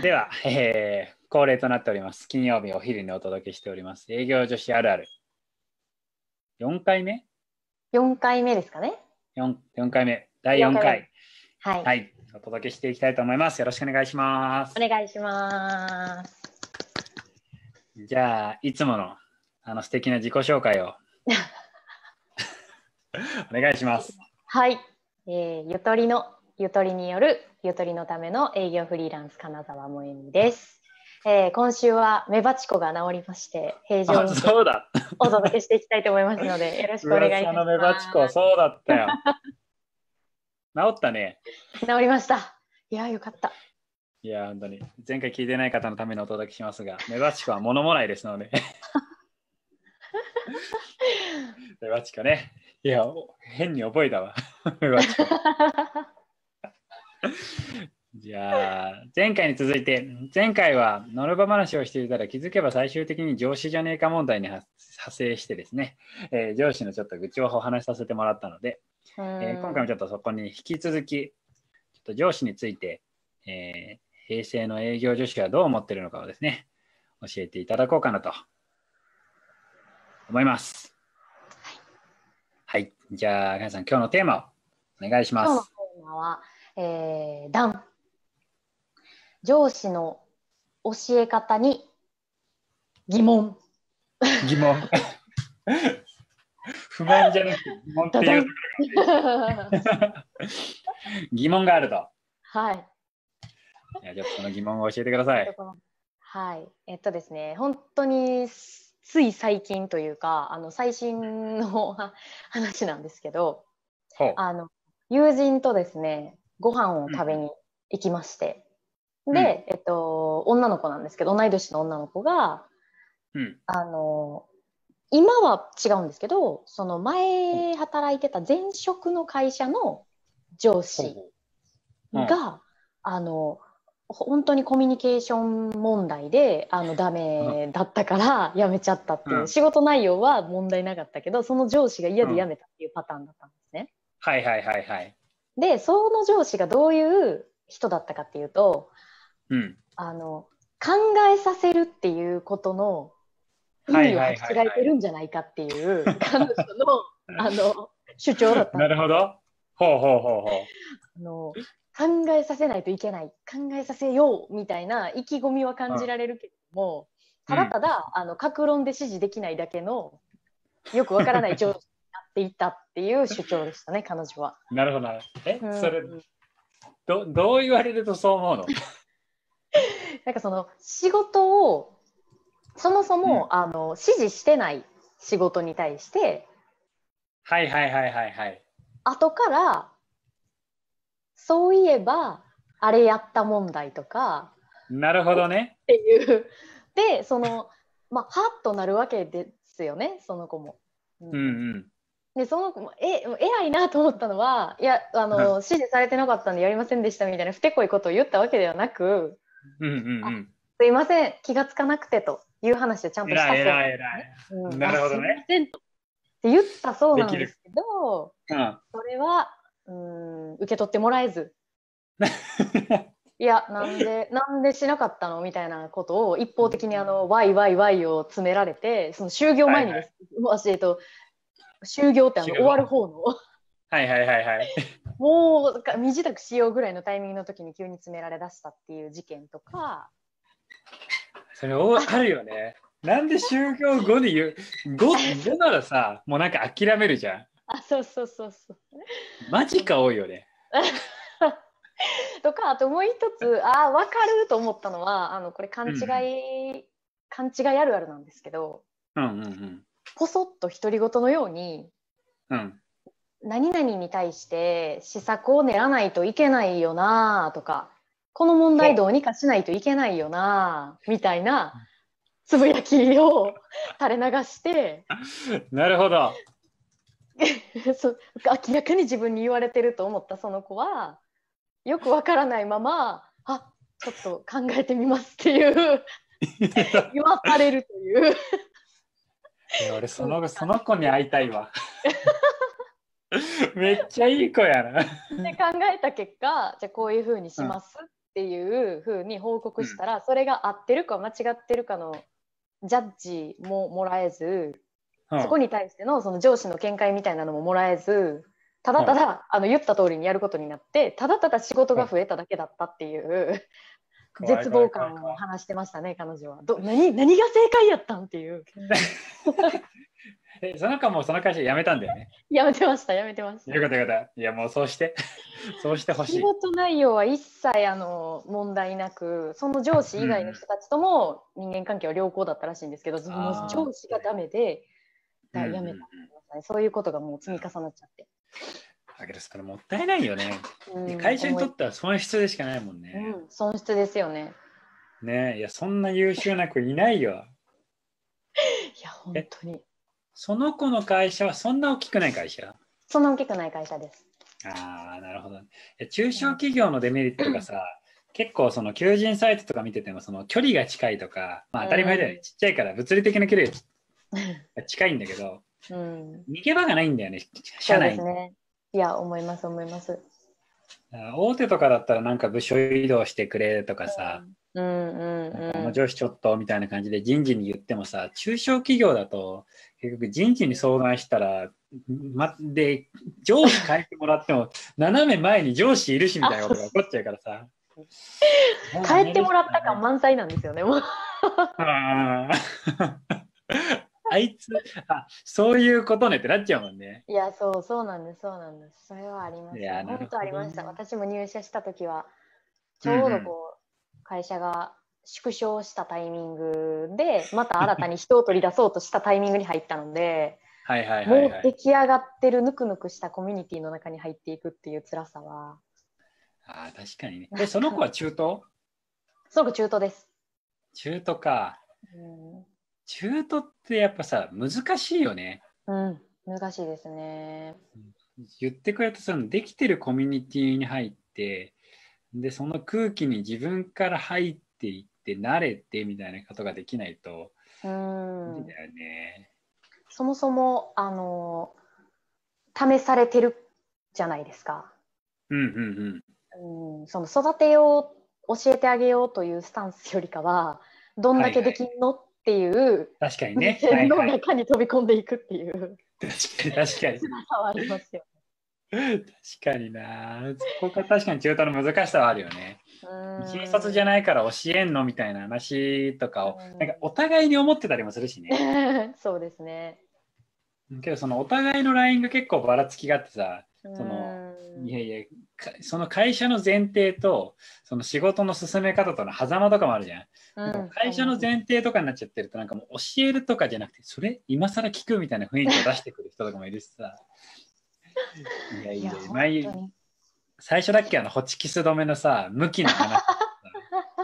では、えー、恒例となっております。金曜日お昼にお届けしております。営業女子あるある。4回目 ?4 回目ですかね 4, ?4 回目、第4回。はい、はい、お届けしていきたいと思います。よろしくお願いします。お願いします。じゃあ、いつものあの素敵な自己紹介を お願いします。はい、えー、ゆとりのゆとりによるゆとりのための営業フリーランス金沢萌美です、えー、今週は目バチコが治りまして平常にそうだお届けしていきたいと思いますのでよろしくお願いします目バチコそうだったよ治ったね治りましたいやよかったいや本当に前回聞いてない方のためにお届けしますが目バチコは物もないですので メバチコね。いや、変に覚えたわ。メバチコ。じゃあ、前回に続いて、前回はノルマ話をしていたら気づけば最終的に上司じゃねえか問題に派生してですね、えー、上司のちょっと愚痴をお話しさせてもらったので、えー、今回もちょっとそこに引き続き、ちょっと上司について、えー、平成の営業女子はどう思ってるのかをですね、教えていただこうかなと思います。はい。はい、じゃあ、皆さん、今日のテーマをお願いします。今日のテーマはえー、ダン上司の教え方に疑問疑問 不満じゃなくて疑問っていう疑問があるとはいいやじゃあその疑問を教えてくださいはいえっとですね本当につい最近というかあの最新の 話なんですけどあの友人とですねご飯を食べに行きまして、うん、で、えっと、女の子なんですけど同い年の女の子が、うん、あの今は違うんですけどその前働いてた前職の会社の上司が、あの本当にコミュニケーション問題であのダメだったから辞めちゃったっていう、うん、仕事内容は問題なかったけどその上司が嫌で辞めたっていうパターンだったんですね。うん、はいはいはいはい。でその上司がどういう人だったかっていうと、うん、あの考えさせるっていうことの意味を間違えてるんじゃないかっていう 彼女のあの主張だったなるほどほうほうほうほうあの考えさせないといけない考えさせようみたいな意気込みは感じられるけれども、ただただ、うん、あの格論で指示できないだけのよくわからない上司っていたっていう主張でしたね、彼女は。なるほど、なるほど。え、うん、それ、ど、どう言われるとそう思うの なんかその仕事をそもそも、うん、あの指示してない仕事に対してはいはいはいはいはい後からそういえばあれやった問題とかなるほどねっていうでそのまあはッとなるわけですよねその子も。うん、うん、うん、でその子もえ偉いなと思ったのはいやあの、うん、指示されてなかったんでやりませんでしたみたいなふてこいことを言ったわけではなく、うんうんうん、すいません気がつかなくてという話をちゃんとしたそうな、ねうん、なるほどね。って言ったそうなんですけど、うん、それはうん受け取ってもらえず いやなんでなんでしなかったのみたいなことを一方的にあの、うん、ワイワイワイを詰められてその就業前にです、はいはい、し、えっと、就業ってあの終わる方の。はいはいはいはい。もう身支度しようぐらいのタイミングの時に急に詰められだしたっていう事件とか。それあるよね。なんで就業後で言う 5, 5ならさもうなんか諦めるじゃん。あそうそうそうそう。マジか多いよね。とかあともう一つあ分かると思ったのはあのこれ勘違い、うん、勘違いあるあるなんですけど、うんうんうん、ポソッと独り言のように、うん、何々に対して施策を練らないといけないよなとかこの問題どうにかしないといけないよなみたいなつぶやきを 垂れ流してなるほど そ明らかに自分に言われてると思ったその子はよくわからないままあちょっと考えてみますっていう 言わされるという俺そのその子に会いたいわ めっちゃいい子やなで考えた結果じゃあこういうふうにしますっていうふうに報告したら、うん、それが合ってるか間違ってるかのジャッジももらえず、うん、そこに対してのその上司の見解みたいなのももらえずただただ、うん、あの言った通りにやることになってただただ仕事が増えただけだったっていう絶望感を話してましたね、彼女は。ど何何が正解やったんっていう。その子もその会社辞めたんだよね。辞めてました、辞めてました。よかったよかった。いや、もうそうして、そうしてほしい。仕事内容は一切あの問題なく、その上司以外の人たちとも人間関係は良好だったらしいんですけど、うん、上司がダメで、だ辞めた、うん、そういうことがもう積み重なっちゃって。だけどそれもったいないよね。うん、会社にとっては損失でしかないもんね。うん、損失ですよね。ねえ、いや、そんな優秀な子いないよ。いや、本当に。その子の会社はそんな大きくない会社そんな大きくない会社です。ああ、なるほど。中小企業のデメリットがさ、うん、結構その求人サイトとか見てても、その距離が近いとか、まあ当たり前だよね、うん、ちっちゃいから物理的な距離が近いんだけど、うん、逃げ場がないんだよね、社内に。ね、いや、思います思います。大手とかだったらなんか部署移動してくれとかさ、うんうんこの上司ちょっとみたいな感じで人事に言ってもさ中小企業だと結局人事に相談したら、ま、で上司変えてもらっても 斜め前に上司いるしみたいなことが起こっちゃうからさ 変えてもらった感満載なんですよねもう。あいつあそういうことねってなっちゃうもんねいやそうそうなんですそうなんですそれはありました本当ありました私も入社した時はちょうどこう、会社が縮小したタイミングでまた新たに人を取り出そうとしたタイミングに入ったのではいはいもう出来上がってるぬくぬくしたコミュニティの中に入っていくっていう辛さはああ、確かにねで、その子は中東 その子中東です中東か、うん、中途ってやっぱさ難しいよね。うん難しいですね。言ってくれたそのできてるコミュニティに入ってでその空気に自分から入っていって慣れてみたいなことができないとうんだよね。そもそもあの試されてるじゃないですか。うんうんうん。うんその育てよう教えてあげようというスタンスよりかはどんだけできんの、はいはいっていう確かにね、はの中に飛び込んでいくっていう、確かに確かにありますよ、確かになそこが確かに中途の難しさはあるよね新卒じゃないから教えんのみたいな話とかをなんかお互いに思ってたりもするしね そうですねけどそのお互いのラインが結構ばらつきがあってさそのいやいやその会社の前提とその仕事の進め方との狭間とかもあるじゃん。うん、会社の前提とかになっちゃってるとなんかもう教えるとかじゃなくてそれ今更聞くみたいな雰囲気を出してくる人とかもいるしさ。いやいや、前最初だっけあのホチキス止めのさ向きの話。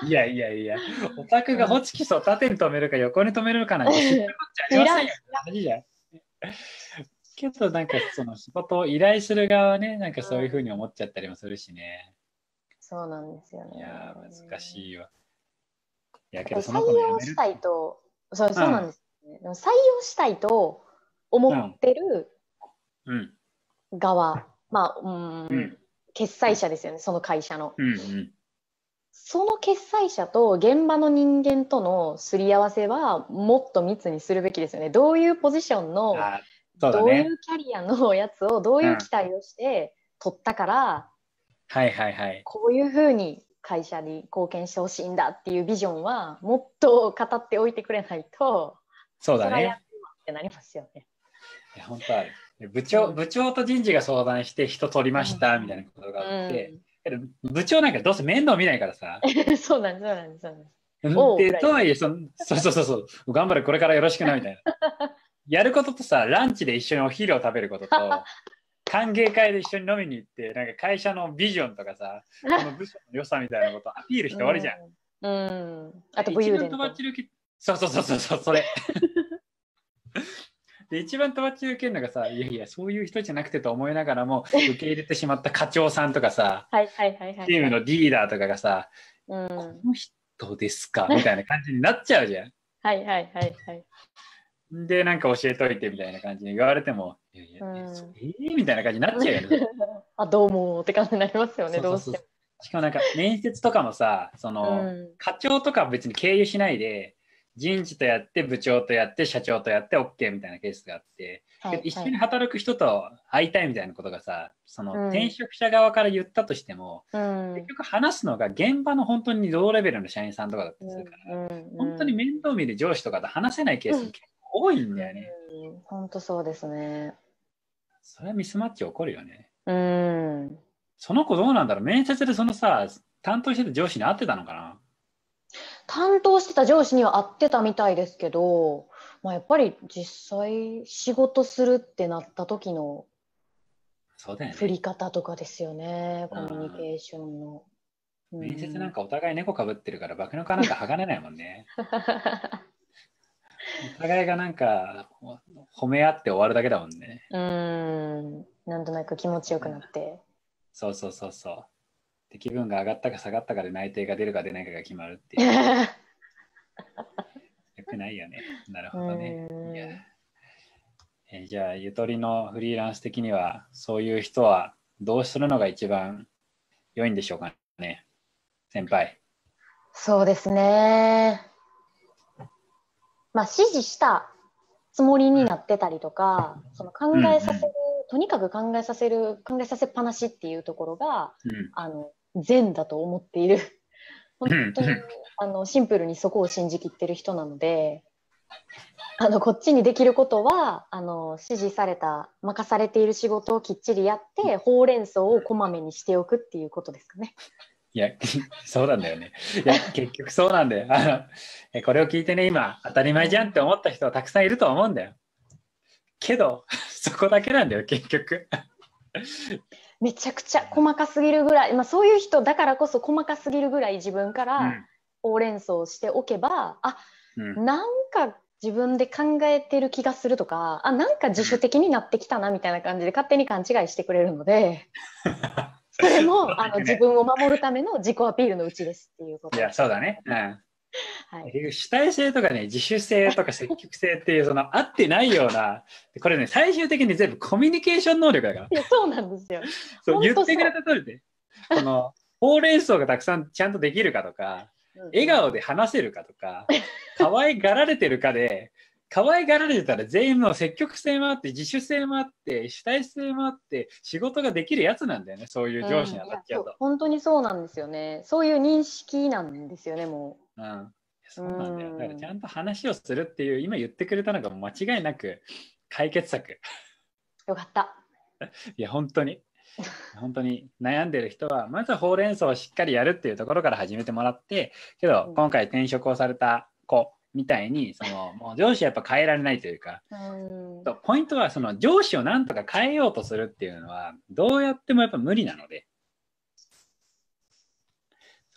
いやいやいや、オタクがホチキスを縦に止めるか横に止めるかなんて知っこっちゃありませんよ。けどなんかその仕事を依頼する側はねなんかそういうふうに思っちゃったりもするしね、そうなんですよねいや難しいわいやけどそのしたいとそうそうなんです、ね、うん、採用したいと思ってる側、うんうん、まあうん、決済者ですよねその会社の、うんうんその決裁者と現場の人間とのすり合わせはもっと密にするべきですよね。どういうポジションのどういうキャリアのやつをどういう期待をして取ったから、はいはいはい、こういうふうに会社に貢献してほしいんだっていうビジョンはもっと語っておいてくれないとそうだねってなりますよね。いや本当ある部長部長と人事が相談して人取りました、みたいなことがあって、うん、部長なんかどうせ面倒見ないからさ そうなんですそうなんですそうなんとはいえそそうそうそうそう頑張れこれからよろしくなみたいな やることとさランチで一緒にお昼を食べることと 歓迎会で一緒に飲みに行ってなんか会社のビジョンとかさこの部署の良さみたいなことアピールして終わりじゃん。うん、うん、あと武勇伝そうそうそうそうそうそれ。で一番とばっちり受けるのがさいやいやそういう人じゃなくてと思いながらも 受け入れてしまった課長さんとかさはいはいはい、はい、チームのリーダーとかがさ、うん、この人ですかみたいな感じになっちゃうじゃん。はいはいはいはい。で、なんか教えといてみたいな感じで言われても、いやいや、うん、えー、みたいな感じになっちゃうよね。あ、どうもって感じになりますよね、どうしてしかもなんか面接とかもさ、その、うん、課長とか別に経由しないで、人事とやって、部長とやって、社長とやって、OK みたいなケースがあって、はいはい、一緒に働く人と会いたいみたいなことがさ、その、うん、転職者側から言ったとしても、うん、結局話すのが現場の本当に同レベルの社員さんとかだったりするから、本当に面倒見る上司とかと話せないケースも結多いんだよね。本当そうですね。それはミスマッチ起こるよね。うん。その子どうなんだろう面接でそのさ、担当してた上司に会ってたのかな担当してた上司には会ってたみたいですけど、まあ、やっぱり実際仕事するってなった時の振り方とかですよね、ね、コミュニケーションの。面接なんかお互い猫かぶってるから、爆の皮なんか剥がれないもんね。お互いがなんか褒め合って終わるだけだもんね。うん、なんとなく気持ちよくなって。そうそうそうそう。で気分が上がったか下がったかで内定が出るか出ないかが決まるっていう。よ くないよね。なるほどね。えじゃあゆとりのフリーランス的にはそういう人はどうするのが一番良いんでしょうかね先輩。そうですね。まあ、指示したつもりになってたりとか、うん、その考えさせる、うん、とにかく考えさせる考えさせっぱなしっていうところが、うん、あの善だと思っている本当に、あのシンプルにそこを信じきってる人なのであのこっちにできることはあの指示された任されている仕事をきっちりやってほうれん草をこまめにしておくっていうことですかね。いや、そうなんだよね。いや、結局そうなんだよ。あの、これを聞いてね、今、当たり前じゃんって思った人たくさんいると思うんだよ。けど、そこだけなんだよ、結局。めちゃくちゃ細かすぎるぐらい、まあ、そういう人だからこそ細かすぎるぐらい自分からほうれん草しておけば、うん、あ、なんか自分で考えてる気がするとかあなんか自主的になってきたなみたいな感じで勝手に勘違いしてくれるのでそれもあの自分を守るための自己アピールのうちですっていうこと。いや、そうだね。うん。はい、主体性とかね自主性とか積極性っていうその合ってないようなこれね最終的に全部コミュニケーション能力だからそうなんですよそう言ってくれた通りでこのほうれん草がたくさんちゃんとできるかとか、うん、笑顔で話せるかとか可愛がられてるかで可愛がられてたら全員の積極性もあって自主性もあって主体性もあって仕事ができるやつなんだよねそういう上司に当たっちゃうと、うん、本当にそうなんですよねそういう認識なんですよねもう、うん、そうなんだよ、うん、だからちゃんと話をするっていう今言ってくれたのが間違いなく解決策よかった いや本当に本当に悩んでる人はまずはほうれん草をしっかりやるっていうところから始めてもらってけど今回転職をされた子みたいにそのもう上司はやっぱ変えられないというか、うポイントはその上司をなんとか変えようとするっていうのはどうやってもやっぱ無理なのでそ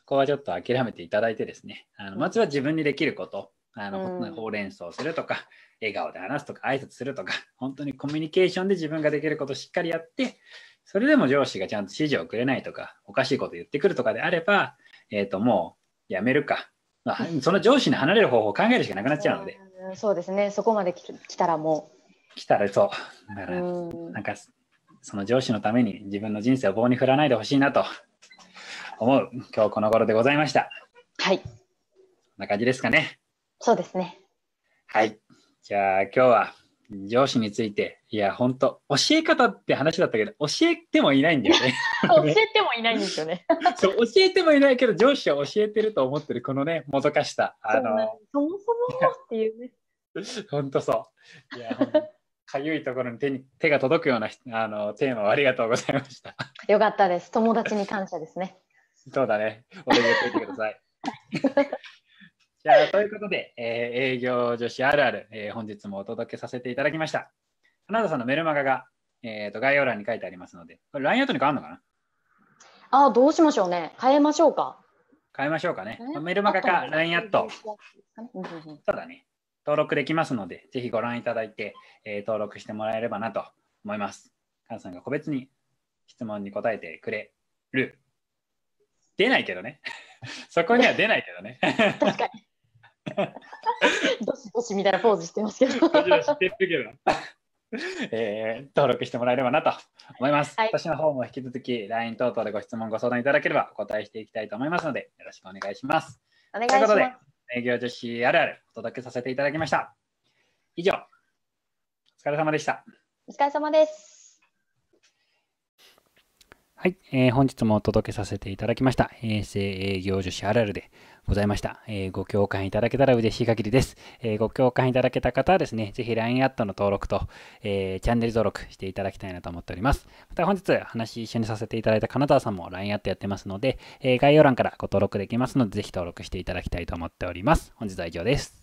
こはちょっと諦めていただいてですねあのまずは自分にできることあの、うん、ほうれん草をするとか笑顔で話すとか挨拶するとか本当にコミュニケーションで自分ができることをしっかりやってそれでも上司がちゃんと指示をくれないとかおかしいこと言ってくるとかであれば、えー、ともうやめるかまあ、その上司に離れる方法を考えるしかなくなっちゃうので。うん、そうですね、そこまで来たらもう。来たらそう。だから、んなんか、その上司のために自分の人生を棒に振らないでほしいなと思う今日この頃でございました。はい。こんな感じですかね。そうですね。はい。じゃあ今日は上司について、いや、ほんと、教え方って話だったけど、教えてもいないんだよね。教えてもいないんですよねそう教えてもいないけど上司は教えてると思ってるこのねもどかしさあのそもそもっていうね本当そうかゆいところに手に手が届くようなあのテーマをありがとうございましたよかったです友達に感謝ですねそうだねお礼をといてください じゃあということで、えー、営業女子あるある、えー、本日もお届けさせていただきました花田さんのメルマガが、えーと、概要欄に書いてありますので、これ LINE アウトに変わるのかなあどうしましょうね。変えましょうか。変えましょうかね。メルマガか LINE アット。そうだね。登録できますので、ぜひご覧いただいて、えー、登録してもらえればなと思います。母さんが個別に質問に答えてくれる。出ないけどね。そこには出ないけどね。確かに。どしどしみたいなポーズしてますけど。どしどしてるけど。えー、登録してもらえればなと思います、はい、私の方も引き続き LINE 等々でご質問ご相談いただければお答えしていきたいと思いますのでよろしくお願いしますお願いしますということで営業女子あるあるお届けさせていただきました以上お疲れ様でしたお疲れ様ですはい、えー、本日もお届けさせていただきました。平成営業女子あるあるでございました。えー、ご共感いただけたら嬉しい限りです。えー、ご共感いただけた方はですね、ぜひ LINE アットの登録と、えー、チャンネル登録していただきたいなと思っております。また本日話一緒にさせていただいた金沢さんも LINE アットやってますので、え概要欄からご登録できますので、ぜひ登録していただきたいと思っております。本日は以上です。